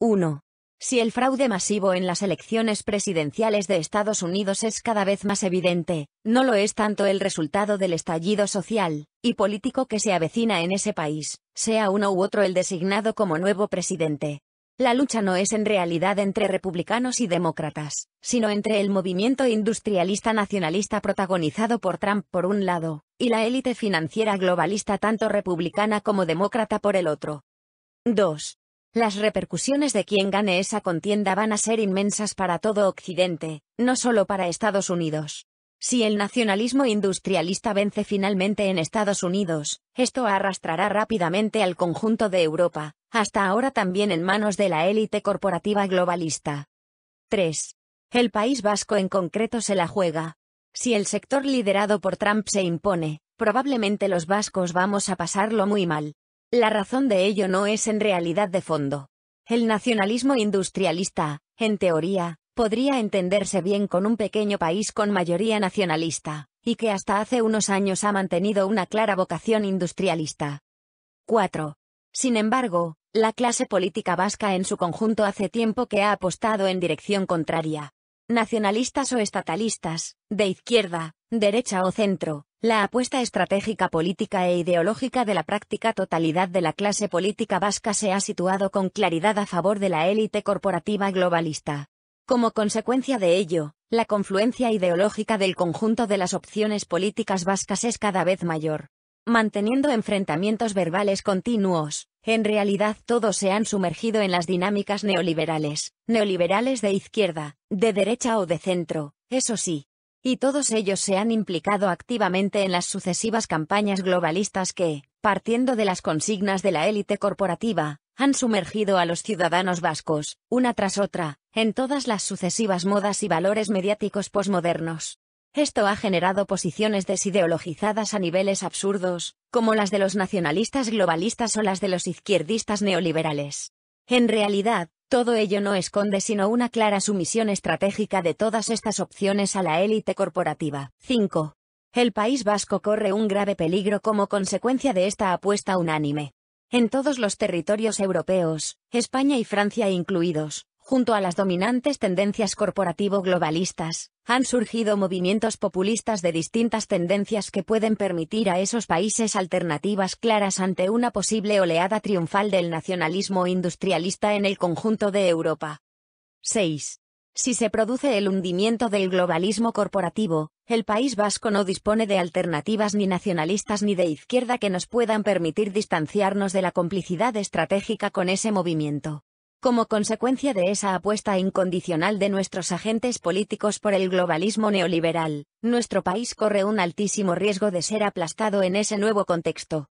1. Si el fraude masivo en las elecciones presidenciales de Estados Unidos es cada vez más evidente, no lo es tanto el resultado del estallido social y político que se avecina en ese país, sea uno u otro el designado como nuevo presidente. La lucha no es en realidad entre republicanos y demócratas, sino entre el movimiento industrialista nacionalista protagonizado por Trump por un lado, y la élite financiera globalista tanto republicana como demócrata por el otro. 2. Las repercusiones de quien gane esa contienda van a ser inmensas para todo Occidente, no solo para Estados Unidos. Si el nacionalismo industrialista vence finalmente en Estados Unidos, esto arrastrará rápidamente al conjunto de Europa, hasta ahora también en manos de la élite corporativa globalista. 3. El País Vasco en concreto se la juega. Si el sector liderado por Trump se impone, probablemente los vascos vamos a pasarlo muy mal. La razón de ello no es en realidad de fondo. El nacionalismo industrialista, en teoría, podría entenderse bien con un pequeño país con mayoría nacionalista, y que hasta hace unos años ha mantenido una clara vocación industrialista. 4. Sin embargo, la clase política vasca en su conjunto hace tiempo que ha apostado en dirección contraria. Nacionalistas o estatalistas, de izquierda, derecha o centro, la apuesta estratégica política e ideológica de la práctica totalidad de la clase política vasca se ha situado con claridad a favor de la élite corporativa globalista. Como consecuencia de ello, la confluencia ideológica del conjunto de las opciones políticas vascas es cada vez mayor. Manteniendo enfrentamientos verbales continuos, en realidad todos se han sumergido en las dinámicas neoliberales, neoliberales de izquierda, de derecha o de centro, eso sí, y todos ellos se han implicado activamente en las sucesivas campañas globalistas que, partiendo de las consignas de la élite corporativa, han sumergido a los ciudadanos vascos, una tras otra, en todas las sucesivas modas y valores mediáticos posmodernos. Esto ha generado posiciones desideologizadas a niveles absurdos, como las de los nacionalistas globalistas o las de los izquierdistas neoliberales. En realidad, todo ello no esconde sino una clara sumisión estratégica de todas estas opciones a la élite corporativa. 5. El País Vasco corre un grave peligro como consecuencia de esta apuesta unánime. En todos los territorios europeos, España y Francia incluidos, Junto a las dominantes tendencias corporativo-globalistas, han surgido movimientos populistas de distintas tendencias que pueden permitir a esos países alternativas claras ante una posible oleada triunfal del nacionalismo industrialista en el conjunto de Europa. 6. Si se produce el hundimiento del globalismo corporativo, el País Vasco no dispone de alternativas ni nacionalistas ni de izquierda que nos puedan permitir distanciarnos de la complicidad estratégica con ese movimiento. Como consecuencia de esa apuesta incondicional de nuestros agentes políticos por el globalismo neoliberal, nuestro país corre un altísimo riesgo de ser aplastado en ese nuevo contexto.